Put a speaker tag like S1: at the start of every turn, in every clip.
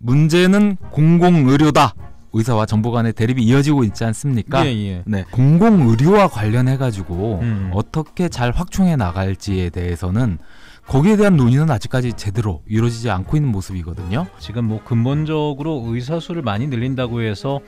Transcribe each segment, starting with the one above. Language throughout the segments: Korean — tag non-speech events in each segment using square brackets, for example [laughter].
S1: 문제는 공공의료다. 의사와 정부 간의 대립이 이어지고 있지 않습니까? 예, 예. 네. 공공의료와 관련해 가지고 음. 어떻게 잘 확충해 나갈지에 대해서는 거기에 대한 논의는 아직까지 제대로 이루어지지 않고 있는 모습이거든요. 지금 뭐 근본적으로 의사 수를 많이 늘린다고 해서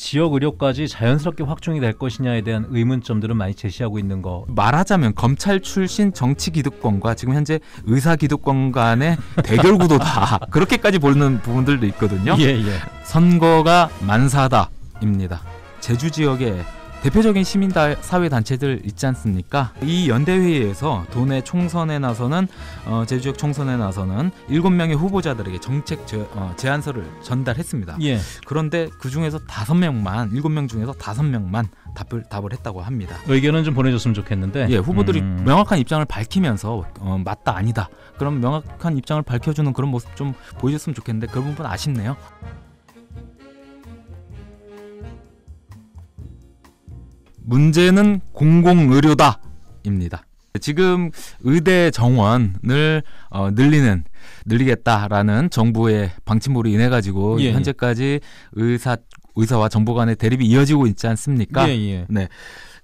S1: 지역 의료까지 자연스럽게 확충이 될 것이냐에 대한 의문점들은 많이 제시하고 있는 거. 말하자면 검찰 출신 정치 기득권과 지금 현재 의사 기득권 간의 [laughs] 대결 구도다. 그렇게까지 보는 부분들도 있거든요. 예, 예. 선거가 만사다입니다. 제주 지역에 대표적인 시민사회 단체들 있지 않습니까? 이 연대회의에서 도내 총선에 나서는 어, 제주역 총선에 나서는 일곱 명의 후보자들에게 정책 제, 어, 안서를 전달했습니다. 예. 그런데 그 중에서 다섯 명만 일곱 명 중에서 다섯 명만 답을 답을 했다고 합니다. 의견은 좀 보내줬으면 좋겠는데. 예, 후보들이 음. 명확한 입장을 밝히면서 어, 맞다 아니다. 그럼 명확한 입장을 밝혀주는 그런 모습 좀 보여줬으면 좋겠는데 그 부분 아쉽네요. 문제는 공공의료다입니다. 지금 의대 정원을 어, 늘리는 늘리겠다라는 정부의 방침으로 인해 가지고 예, 예, 현재까지 의사 의사와 정부 간의 대립이 이어지고 있지 않습니까? 예, 예. 네.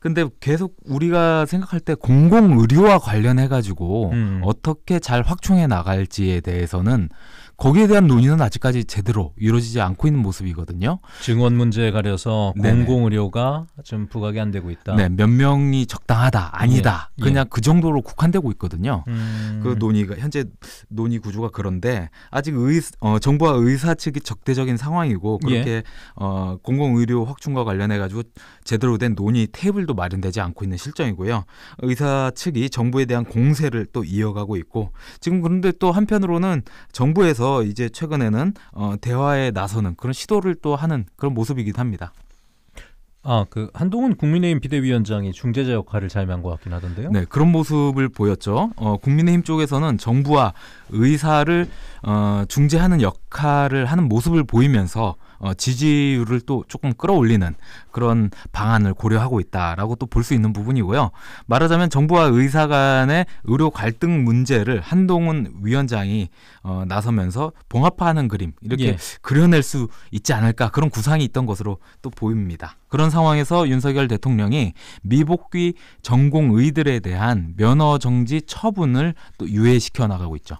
S1: 근데 계속 우리가 생각할 때 공공의료와 관련해 가지고 음. 어떻게 잘 확충해 나갈지에 대해서는 거기에 대한 논의는 아직까지 제대로 이루어지지 않고 있는 모습이거든요. 증원 문제에 가려서 공공의료가 좀 부각이 안 되고 있다. 네, 몇 명이 적당하다, 아니다, 예. 예. 그냥 예. 그 정도로 국한되고 있거든요. 음. 그 논의가 현재 논의 구조가 그런데 아직 의, 어, 정부와 의사 측이 적대적인 상황이고 그렇게 예. 어, 공공의료 확충과 관련해 가지고 제대로 된 논의 테이블도 마련되지 않고 있는 실정이고요. 의사 측이 정부에 대한 공세를 또 이어가고 있고 지금 그런데 또 한편으로는 정부에서 그러서 이제 최근에는 어, 대화에 나서는 그런 시도를 또 하는 그런 모습이기도 합니다. 아, 그 한동훈 국민의힘 비대위원장이 중재자 역할을 잘한것 같긴 하던데요. 네, 그런 모습을 보였죠. 어, 국민의힘 쪽에서는 정부와 의사를 어, 중재하는 역할을 하는 모습을 보이면서 어, 지지율을 또 조금 끌어올리는 그런 방안을 고려하고 있다라고 또 볼 수 있는 부분이고요. 말하자면 정부와 의사 간의 의료 갈등 문제를 한동훈 위원장이 어, 나서면서 봉합하는 그림 이렇게 예. 그려낼 수 있지 않을까 그런 구상이 있던 것으로 또 보입니다. 그런 상황에서 윤석열 대통령이 미복귀 전공의들에 대한 면허 정지 처분을 또 유예시켜 나가고 있죠.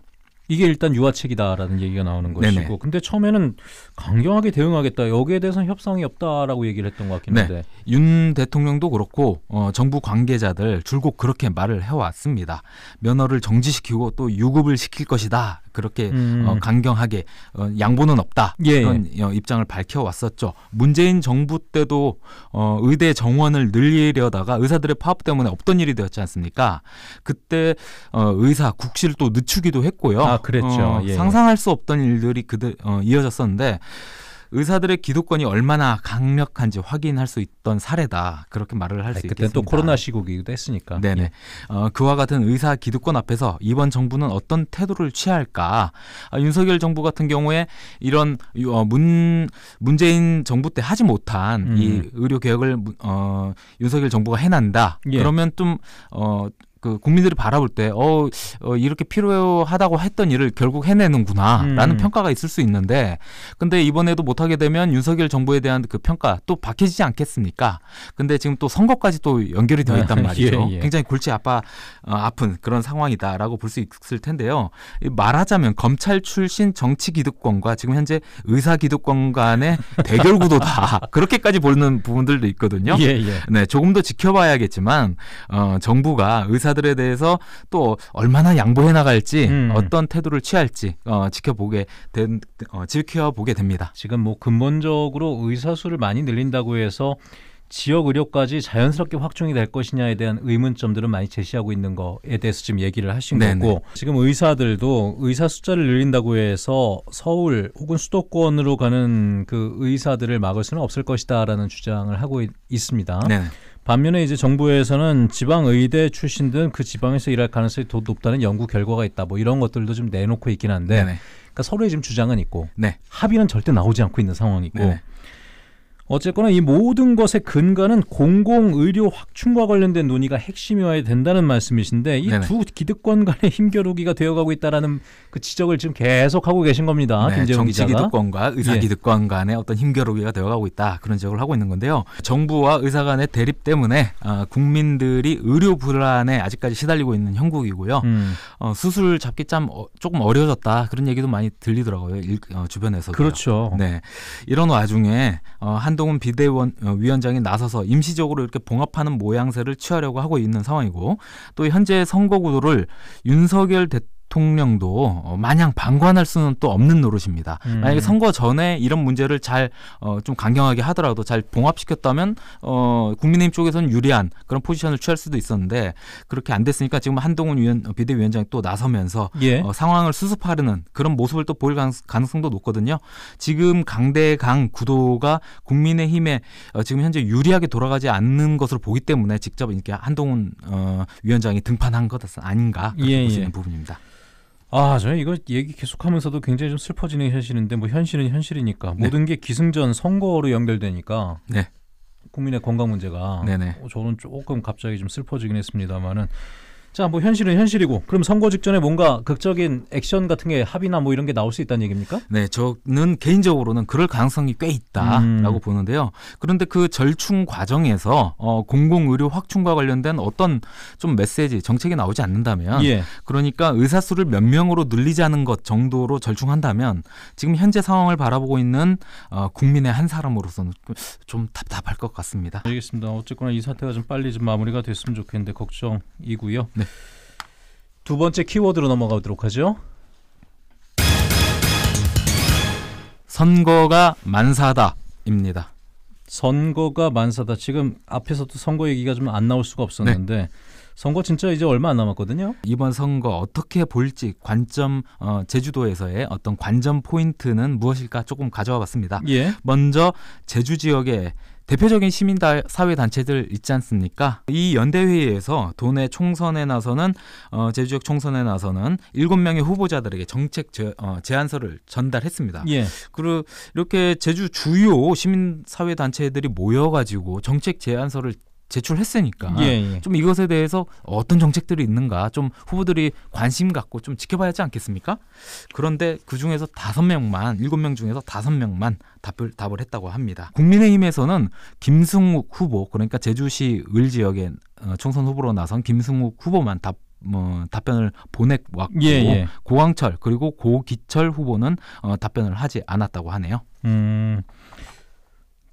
S1: 이게 일단 유화책이다라는 얘기가 나오는 것이고 근데 처음에는 강경하게 대응하겠다 여기에 대해서는 협상이 없다라고 얘기를 했던 것 같긴 한데 네. 윤 대통령도 그렇고 어, 정부 관계자들 줄곧 그렇게 말을 해왔습니다 면허를 정지시키고 또 유급을 시킬 것이다 그렇게 어, 음. 어, 강경하게 어, 양보는 없다 예. 그런 어, 입장을 밝혀왔었죠. 문재인 정부 때도 어, 의대 정원을 늘리려다가 의사들의 파업 때문에 없던 일이 되었지 않습니까? 그때 어, 의사 국시를 또 늦추기도 했고요. 아 그랬죠. 어, 예. 상상할 수 없던 일들이 그들 어, 이어졌었는데. 의사들의 기득권이 얼마나 강력한지 확인할 수 있던 사례다 그렇게 말을 할수 네, 있겠습니다. 그때 또 코로나 시국이기도 했으니까. 네네. 예. 어, 그와 같은 의사 기득권 앞에서 이번 정부는 어떤 태도를 취 할까? 아, 윤석열 정부 같은 경우에 이런 어, 문 문재인 정부 때 하지 못한 음. 이 의료 개혁을 어, 윤석열 정부가 해난다. 예. 그러면 좀 어, 그 국민들이 바라볼 때 어, 어 이렇게 필요하다고 했던 일을 결국 해내는구나라는 음. 평가가 있을 수 있는데 근데 이번에도 못하게 되면 윤석열 정부에 대한 그 평가 또 박해지지 않겠습니까? 근데 지금 또 선거까지 또 연결이 되어 있단 아, 예, 말이죠. 예, 예. 굉장히 골치 아파 어, 아픈 그런 상황이다라고 볼 수 있을 텐데요. 말하자면 검찰 출신 정치 기득권과 지금 현재 의사 기득권 간의 [laughs] 대결 구도다 그렇게까지 보는 부분들도 있거든요. 예, 예, 네 조금 더 지켜봐야겠지만 어, 정부가 의사 변화들에 대해서 또 얼마나 양보해 나갈지 음. 어떤 태도를 취할지 어, 지켜보게 된 어, 지켜보게 됩니다. 지금 뭐 근본적으로 의사 수를 많이 늘린다고 해서 지역 의료까지 자연스럽게 확충이 될 것이냐에 대한 의문점들은 많이 제시하고 있는 거에 대해서 지금 얘기를 하신 네네. 거고 지금 의사들도 의사 숫자를 늘린다고 해서 서울 혹은 수도권으로 가는 그 의사들을 막을 수는 없을 것이다라는 주장을 하고 있, 습니다 네. 반면에 이제 정부에서는 지방 의대 출신 등 그 지방에서 일할 가능성이 더 높다는 연구 결과가 있다. 뭐 이런 것들도 좀 내놓고 있긴 한데, 그러니까 서로의 지금 주장은 있고 네. 합의는 절대 나오지 않고 있는 상황이고. 네네. 어쨌거나 이 모든 것의 근간은 공공의료 확충과 관련된 논의가 핵심이어야 된다는 말씀이신데 이 두 기득권 간의 힘겨루기가 되어가고 있다라는 그 지적을 지금 계속하고 계신 겁니다. 네, 김재훈 정치 기자가. 기득권과 의사 예. 기득권 간의 어떤 힘겨루기가 되어가고 있다 그런 지적을 하고 있는 건데요. 정부와 의사 간의 대립 때문에 어, 국민들이 의료 불안에 아직까지 시달리고 있는 형국이고요. 음. 어, 수술 잡기 참 어, 조금 어려워졌다 그런 얘기도 많이 들리더라고요 일, 어, 주변에서 그렇죠. 네 이런 와중에 어, 한동훈 비대위원 어, 위원장이 나서서 임시적으로 이렇게 봉합하는 모양새를 취하려고 하고 있는 상황이고 또 현재 선거 구도를 윤석열 대통령 통령도 어, 마냥 방관할 수는 또 없는 노릇입니다. 음. 만약에 선거 전에 이런 문제를 잘좀 어, 강경하게 하더라도 잘 봉합시켰다면 어, 국민의힘 쪽에서는 유리한 그런 포지션을 취할 수도 있었는데 그렇게 안 됐으니까 지금 한동훈 위원, 비대위원장이 또 나서면서 예. 어, 상황을 수습하려는 그런 모습을 또 보일 가능성도 높거든요. 지금 강대강 구도가 국민의힘에 어, 지금 현재 유리하게 돌아가지 않는 것으로 보기 때문에 직접 이렇게 한동훈 어, 위원장이 등판한 것 아닌가 그렇게 예, 예. 보시는 예. 부분입니다. 아, 저는 이거 얘기 계속하면서도 굉장히 좀 슬퍼지는 현실인데 뭐 현실은 현실이니까 네. 모든 게 기승전 선거로 연결되니까 네. 국민의 건강 문제가 네네. 어, 저는 조금 갑자기 좀 슬퍼지긴 했습니다만은 자, 뭐 현실은 현실이고 그럼 선거 직전에 뭔가 극적인 액션 같은 게 합의나 뭐 이런 게 나올 수 있다는 얘기입니까? 네, 저는 개인적으로는 그럴 가능성이 꽤 있다라고 음. 보는데요. 그런데 그 절충 과정에서 어, 공공 의료 확충과 관련된 어떤 좀 메시지 정책이 나오지 않는다면 예. 그러니까 의사 수를 몇 명으로 늘리자는 것 정도로 절충한다면 지금 현재 상황을 바라보고 있는 어, 국민의 한 사람으로서는 좀 답답할 것 같습니다. 알겠습니다. 어쨌거나 이 사태가 좀 빨리 좀 마무리가 됐으면 좋겠는데 걱정이고요. 네. 두 번째 키워드로 넘어가도록 하죠. 선거가 만사다입니다. 선거가 만사다. 지금 앞에서도 선거 얘기가 좀 안 나올 수가 없었는데 네. 선거 진짜 이제 얼마 안 남았거든요. 이번 선거 어떻게 볼지 관점 어, 제주도에서의 어떤 관점 포인트는 무엇일까 조금 가져와 봤습니다. 예. 먼저 제주 지역에 대표적인 시민 사회 단체들 있지 않습니까? 이 연대회의에서 도내 총선에 나서는 어, 제주 지역 총선에 나서는 일곱 명의 후보자들에게 정책 제, 어, 안서를 전달했습니다. 예. 그리고 이렇게 제주 주요 시민 사회 단체들이 모여가지고 정책 제안서를 제출했으니까 예, 예. 좀 이것에 대해서 어떤 정책들이 있는가 좀 후보들이 관심 갖고 좀 지켜봐야 하지 않겠습니까? 그런데 그 중에서 다섯 명만 일곱 명 중에서 다섯 명만 답을 답을 했다고 합니다. 국민의힘에서는 김승욱 후보 그러니까 제주시 을 지역에 어, 총선 후보로 나선 김승욱 후보만 답 뭐, 답변을 보냈고 예, 예. 고광철 그리고 고기철 후보는 어, 답변을 하지 않았다고 하네요. 음.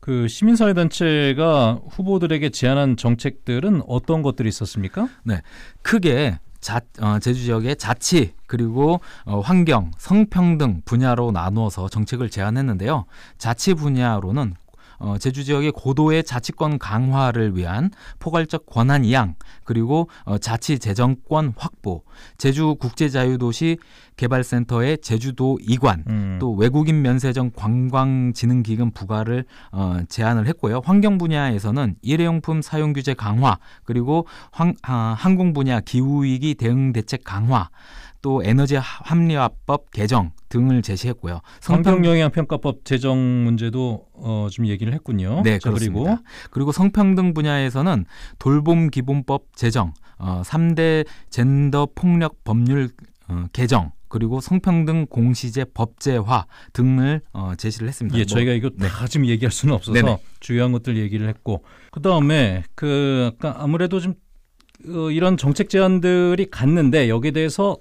S1: 그 시민사회단체가 후보들에게 제안한 정책들은 어떤 것들이 있었습니까? 네, 크게 자, 어, 제주 지역의 자치 그리고 어, 환경, 성평등 분야로 나누어서 정책을 제안했는데요. 자치 분야로는 어, 제주 지역의 고도의 자치권 강화를 위한 포괄적 권한 이양 그리고 어, 자치 재정권 확보, 제주 국제자유도시 개발센터의 제주도 이관, 음. 또 외국인 면세점 관광진흥기금 부과를 어, 제안을 했고요. 환경 분야에서는 일회용품 사용 규제 강화, 그리고 황, 아, 항공 분야 기후 위기 대응 대책 강화, 또 에너지 합리화법 개정 등을 제시했고요. 성평 영향 평가법 제정 문제도 어, 좀 얘기를 했군요. 네, 그렇습니다. 그리고 그리고 성평등 분야에서는 돌봄 기본법 제정, 어, 3대 젠더 폭력 법률 어, 개정 그리고 성평등 공시제 법제화 등을 어, 제시를 했습니다. 예, 뭐, 저희가 이거 네. 다 지금 얘기할 수는 없어서 네네. 주요한 것들 얘기를 했고 그 다음에 그 아까 아무래도 좀 어, 이런 정책 제안들이 갔는데 여기에 대해서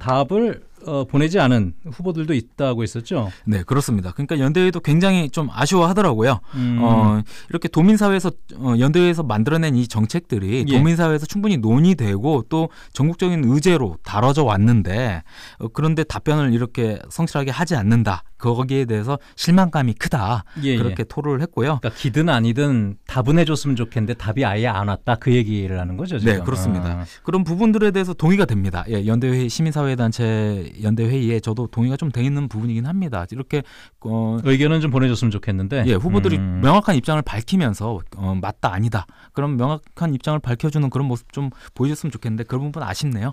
S1: 답을 어, 보내지 않은 후보들도 있다고 했었죠. 네, 그렇습니다. 그러니까 연대회도 굉장히 좀 아쉬워하더라고요. 음. 어, 이렇게 도민사회에서 어, 연대회에서 만들어낸 이 정책들이 예. 도민사회에서 충분히 논의되고 또 전국적인 의제로 다뤄져 왔는데 어, 그런데 답변을 이렇게 성실하게 하지 않는다. 거기에 대해서 실망감이 크다 예, 예. 그렇게 예. 토론을 했고요. 그러니까 기든 아니든 답은 해줬으면 좋겠는데 답이 아예 안 왔다 그 얘기를 하는 거죠. 네, 지금. 네 그렇습니다. 아. 그런 부분들에 대해서 동의가 됩니다. 예, 연대회 시민사회단체 연대회의에 저도 동의가 좀 돼 있는 부분이긴 합니다. 이렇게 어, 의견은 좀 보내줬으면 좋겠는데 예, 후보들이 음. 명확한 입장을 밝히면서 어, 맞다 아니다 그런 명확한 입장을 밝혀주는 그런 모습 좀 보여줬으면 좋겠는데 그런 부분 아쉽네요.